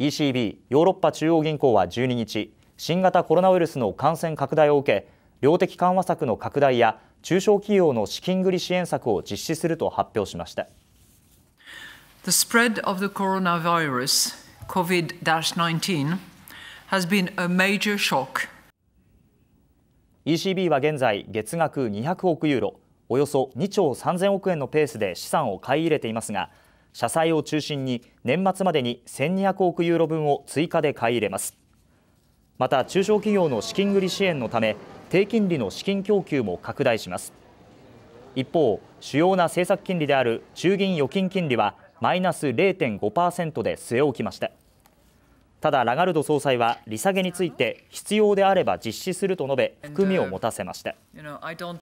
ECB= ヨーロッパ中央銀行は12日新型コロナウイルスの感染拡大を受け量的緩和策の拡大や中小企業の資金繰り支援策を実施すると発表しました。The spread of the coronavirus COVID-19 has been a major shock. ECB は現在月額200億ユーロおよそ2兆3000億円のペースで資産を買い入れていますが社債を中心に年末までに1200億ユーロ分を追加で買い入れますまた中小企業の資金繰り支援のため低金利の資金供給も拡大します一方主要な政策金利である中銀預金金利はマイナス0.5%で据え置きましたただラガルド総裁は利下げについて必要であれば実施すると述べ含みを持たせました